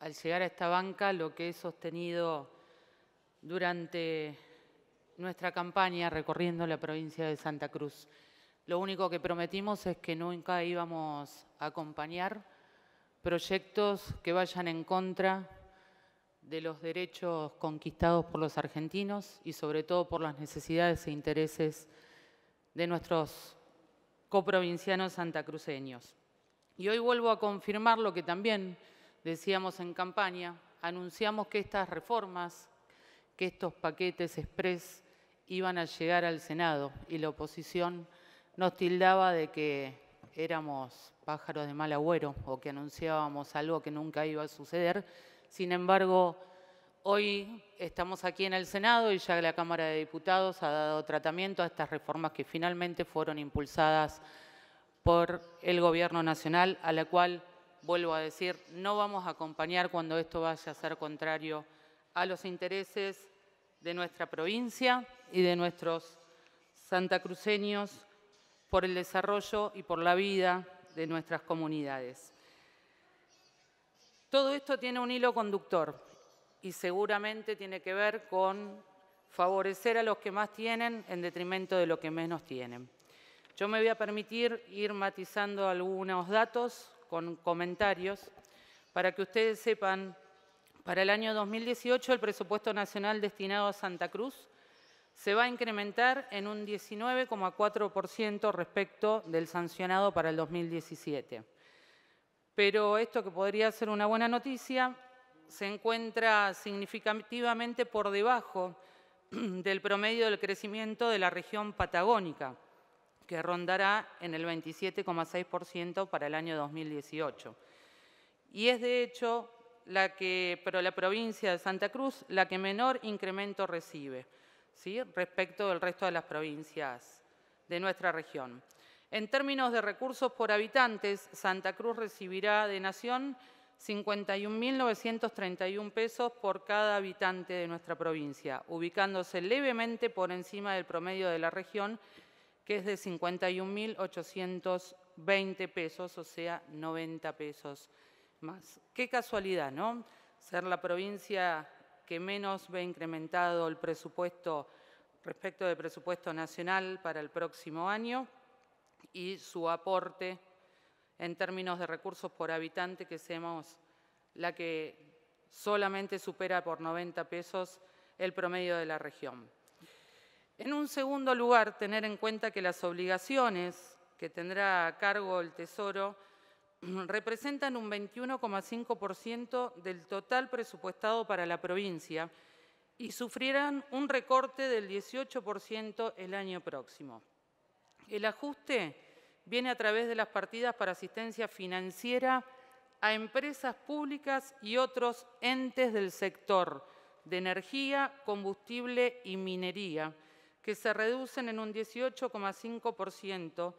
al llegar a esta banca lo que he sostenido durante nuestra campaña recorriendo la provincia de Santa Cruz. Lo único que prometimos es que nunca íbamos a acompañar proyectos que vayan en contra de los derechos conquistados por los argentinos y sobre todo por las necesidades e intereses de nuestros coprovincianos santacruceños. Y hoy vuelvo a confirmar lo que también decíamos en campaña, anunciamos que estas reformas, que estos paquetes express iban a llegar al Senado y la oposición nos tildaba de que éramos pájaros de mal agüero o que anunciábamos algo que nunca iba a suceder. Sin embargo, hoy estamos aquí en el Senado y ya la Cámara de Diputados ha dado tratamiento a estas reformas que finalmente fueron impulsadas por el Gobierno Nacional, a la cual vuelvo a decir, no vamos a acompañar cuando esto vaya a ser contrario a los intereses de nuestra provincia y de nuestros santacruceños por el desarrollo y por la vida de nuestras comunidades. Todo esto tiene un hilo conductor y seguramente tiene que ver con favorecer a los que más tienen en detrimento de los que menos tienen. Yo me voy a permitir ir matizando algunos datos con comentarios para que ustedes sepan, para el año 2018 el presupuesto nacional destinado a Santa Cruz se va a incrementar en un 19,4% respecto del sancionado para el 2017. Pero esto que podría ser una buena noticia se encuentra significativamente por debajo del promedio del crecimiento de la región patagónica, que rondará en el 27,6% para el año 2018. Y es, de hecho, la que, pero la provincia de Santa Cruz la que menor incremento recibe ¿sí? respecto del resto de las provincias de nuestra región. En términos de recursos por habitantes, Santa Cruz recibirá de Nación 51.931 pesos por cada habitante de nuestra provincia, ubicándose levemente por encima del promedio de la región que es de 51.820 pesos, o sea, 90 pesos más. Qué casualidad, ¿no? Ser la provincia que menos ve incrementado el presupuesto respecto del presupuesto nacional para el próximo año y su aporte en términos de recursos por habitante, que seamos la que solamente supera por 90 pesos el promedio de la región. En un segundo lugar, tener en cuenta que las obligaciones que tendrá a cargo el Tesoro representan un 21,5% del total presupuestado para la provincia y sufrirán un recorte del 18% el año próximo. El ajuste viene a través de las partidas para asistencia financiera a empresas públicas y otros entes del sector de energía, combustible y minería, que se reducen en un 18,5%,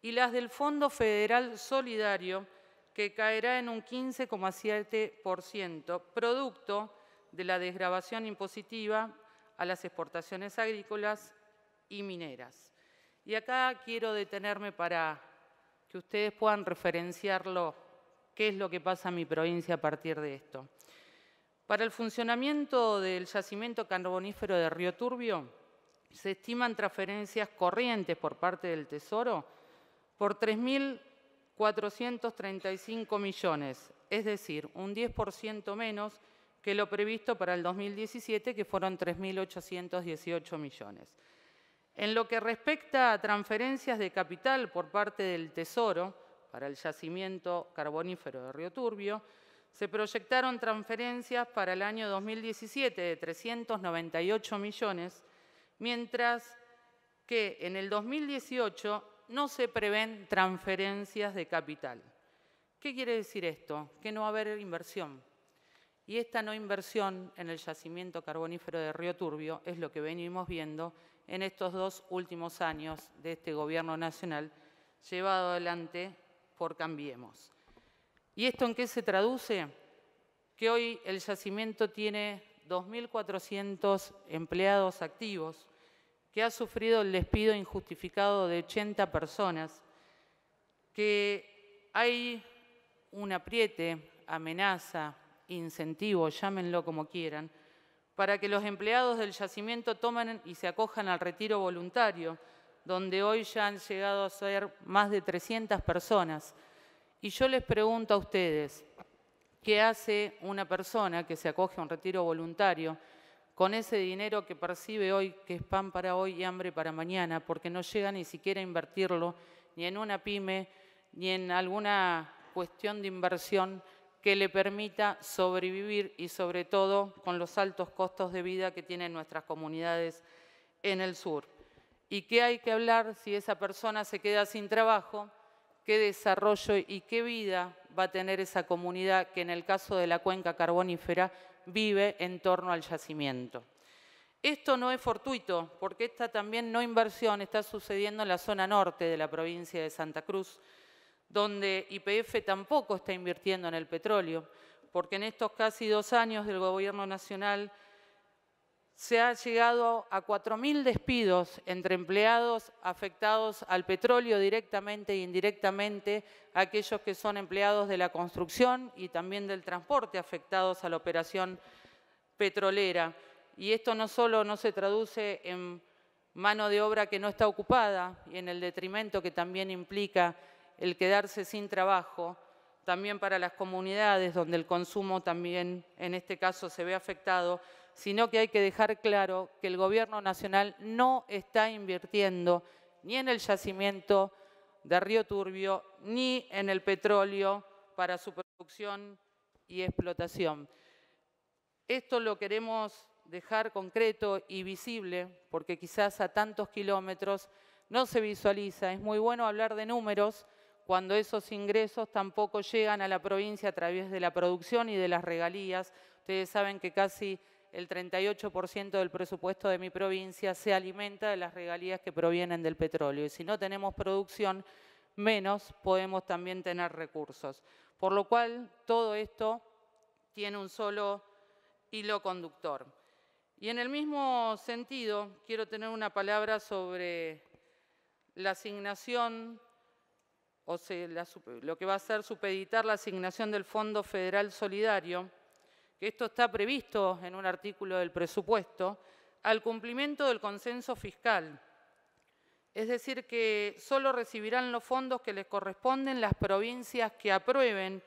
y las del Fondo Federal Solidario, que caerá en un 15,7%, producto de la desgrabación impositiva a las exportaciones agrícolas y mineras. Y acá quiero detenerme para que ustedes puedan referenciarlo, qué es lo que pasa en mi provincia a partir de esto. Para el funcionamiento del yacimiento carbonífero de Río Turbio, se estiman transferencias corrientes por parte del Tesoro por 3.435 millones, es decir, un 10% menos que lo previsto para el 2017, que fueron 3.818 millones. En lo que respecta a transferencias de capital por parte del Tesoro para el yacimiento carbonífero de Río Turbio, se proyectaron transferencias para el año 2017 de 398 millones, mientras que en el 2018 no se prevén transferencias de capital. ¿Qué quiere decir esto? Que no va a haber inversión. Y esta no inversión en el yacimiento carbonífero de Río Turbio es lo que venimos viendo en estos dos últimos años de este Gobierno Nacional llevado adelante por Cambiemos. ¿Y esto en qué se traduce? Que hoy el yacimiento tiene 2.400 empleados activos, que ha sufrido el despido injustificado de 80 personas, que hay un apriete, amenaza, incentivo, llámenlo como quieran, para que los empleados del yacimiento tomen y se acojan al retiro voluntario, donde hoy ya han llegado a ser más de 300 personas. Y yo les pregunto a ustedes, ¿qué hace una persona que se acoge a un retiro voluntario? con ese dinero que percibe hoy, que es pan para hoy y hambre para mañana, porque no llega ni siquiera a invertirlo, ni en una pyme, ni en alguna cuestión de inversión que le permita sobrevivir y sobre todo con los altos costos de vida que tienen nuestras comunidades en el sur. ¿Y qué hay que hablar si esa persona se queda sin trabajo? qué desarrollo y qué vida va a tener esa comunidad que en el caso de la cuenca carbonífera vive en torno al yacimiento. Esto no es fortuito, porque esta también no inversión está sucediendo en la zona norte de la provincia de Santa Cruz, donde IPF tampoco está invirtiendo en el petróleo, porque en estos casi dos años del Gobierno Nacional se ha llegado a 4.000 despidos entre empleados afectados al petróleo directamente e indirectamente, aquellos que son empleados de la construcción y también del transporte afectados a la operación petrolera. Y esto no solo no se traduce en mano de obra que no está ocupada y en el detrimento que también implica el quedarse sin trabajo, también para las comunidades donde el consumo también en este caso se ve afectado, sino que hay que dejar claro que el Gobierno Nacional no está invirtiendo ni en el yacimiento de Río Turbio ni en el petróleo para su producción y explotación. Esto lo queremos dejar concreto y visible porque quizás a tantos kilómetros no se visualiza. Es muy bueno hablar de números cuando esos ingresos tampoco llegan a la provincia a través de la producción y de las regalías. Ustedes saben que casi el 38% del presupuesto de mi provincia se alimenta de las regalías que provienen del petróleo. Y si no tenemos producción, menos podemos también tener recursos. Por lo cual, todo esto tiene un solo hilo conductor. Y en el mismo sentido, quiero tener una palabra sobre la asignación, o sea, lo que va a ser supeditar la asignación del Fondo Federal Solidario, que esto está previsto en un artículo del presupuesto, al cumplimiento del consenso fiscal. Es decir, que solo recibirán los fondos que les corresponden las provincias que aprueben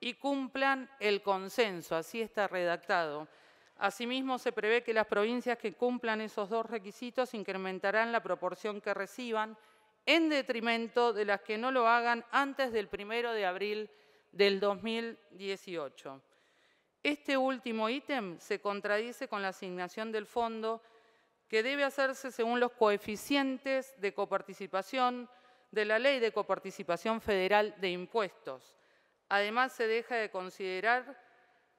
y cumplan el consenso, así está redactado. Asimismo, se prevé que las provincias que cumplan esos dos requisitos incrementarán la proporción que reciban en detrimento de las que no lo hagan antes del primero de abril del 2018. Este último ítem se contradice con la asignación del fondo que debe hacerse según los coeficientes de coparticipación de la Ley de Coparticipación Federal de Impuestos. Además, se deja de considerar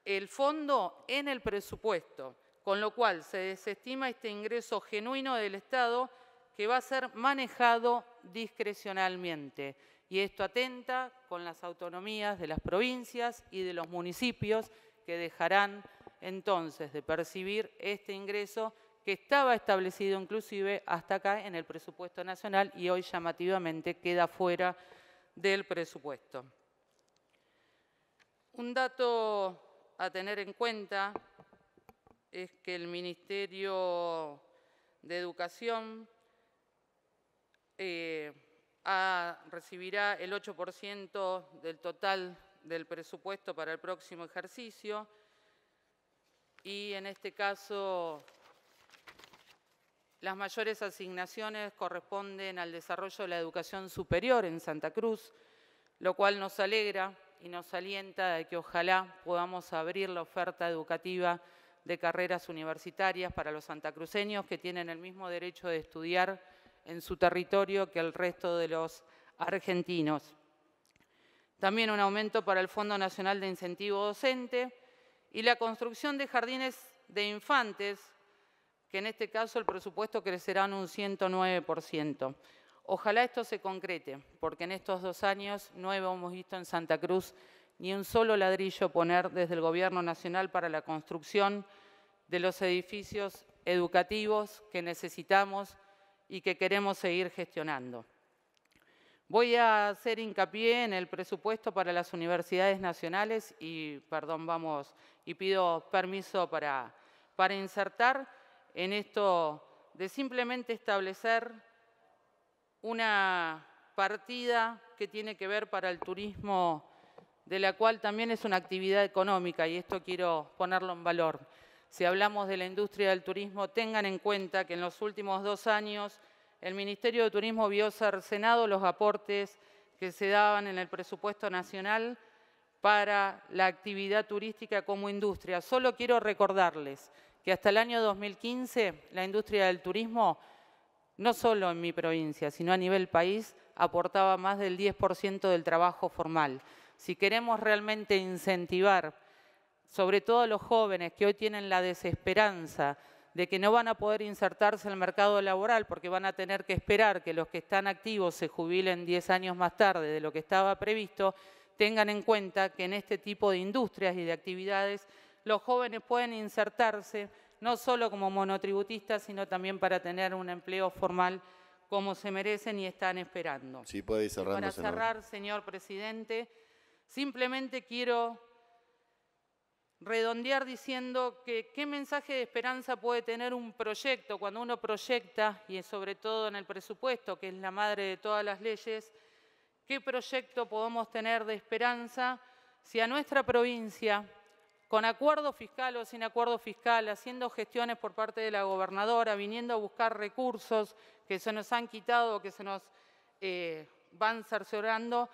el fondo en el presupuesto, con lo cual se desestima este ingreso genuino del Estado que va a ser manejado discrecionalmente. Y esto atenta con las autonomías de las provincias y de los municipios que dejarán entonces de percibir este ingreso que estaba establecido inclusive hasta acá en el presupuesto nacional y hoy llamativamente queda fuera del presupuesto. Un dato a tener en cuenta es que el Ministerio de Educación eh, recibirá el 8% del total del presupuesto para el próximo ejercicio y en este caso las mayores asignaciones corresponden al desarrollo de la educación superior en Santa Cruz, lo cual nos alegra y nos alienta de que ojalá podamos abrir la oferta educativa de carreras universitarias para los santacruceños que tienen el mismo derecho de estudiar en su territorio que el resto de los argentinos también un aumento para el Fondo Nacional de Incentivo Docente y la construcción de jardines de infantes, que en este caso el presupuesto crecerá en un 109%. Ojalá esto se concrete, porque en estos dos años no hemos visto en Santa Cruz ni un solo ladrillo poner desde el Gobierno Nacional para la construcción de los edificios educativos que necesitamos y que queremos seguir gestionando. Voy a hacer hincapié en el presupuesto para las universidades nacionales y, perdón, vamos, y pido permiso para, para insertar en esto de simplemente establecer una partida que tiene que ver para el turismo, de la cual también es una actividad económica, y esto quiero ponerlo en valor. Si hablamos de la industria del turismo, tengan en cuenta que en los últimos dos años el Ministerio de Turismo vio cercenado los aportes que se daban en el presupuesto nacional para la actividad turística como industria. Solo quiero recordarles que hasta el año 2015 la industria del turismo, no solo en mi provincia, sino a nivel país, aportaba más del 10% del trabajo formal. Si queremos realmente incentivar, sobre todo a los jóvenes que hoy tienen la desesperanza de que no van a poder insertarse en el mercado laboral porque van a tener que esperar que los que están activos se jubilen 10 años más tarde de lo que estaba previsto, tengan en cuenta que en este tipo de industrias y de actividades los jóvenes pueden insertarse no solo como monotributistas, sino también para tener un empleo formal como se merecen y están esperando. Sí, puede Para cerrar, señor presidente, simplemente quiero redondear diciendo que qué mensaje de esperanza puede tener un proyecto cuando uno proyecta, y sobre todo en el presupuesto, que es la madre de todas las leyes, qué proyecto podemos tener de esperanza si a nuestra provincia, con acuerdo fiscal o sin acuerdo fiscal, haciendo gestiones por parte de la gobernadora, viniendo a buscar recursos que se nos han quitado o que se nos eh, van cerciorando,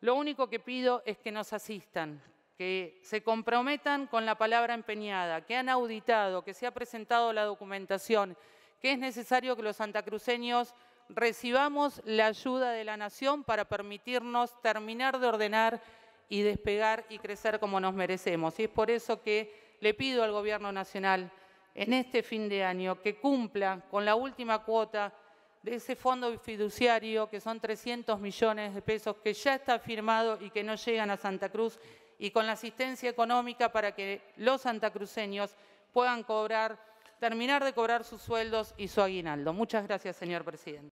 lo único que pido es que nos asistan, que se comprometan con la palabra empeñada, que han auditado, que se ha presentado la documentación, que es necesario que los santacruceños recibamos la ayuda de la nación para permitirnos terminar de ordenar y despegar y crecer como nos merecemos. Y es por eso que le pido al Gobierno Nacional en este fin de año que cumpla con la última cuota de ese fondo fiduciario, que son 300 millones de pesos, que ya está firmado y que no llegan a Santa Cruz y con la asistencia económica para que los santacruceños puedan cobrar, terminar de cobrar sus sueldos y su aguinaldo. Muchas gracias, señor presidente.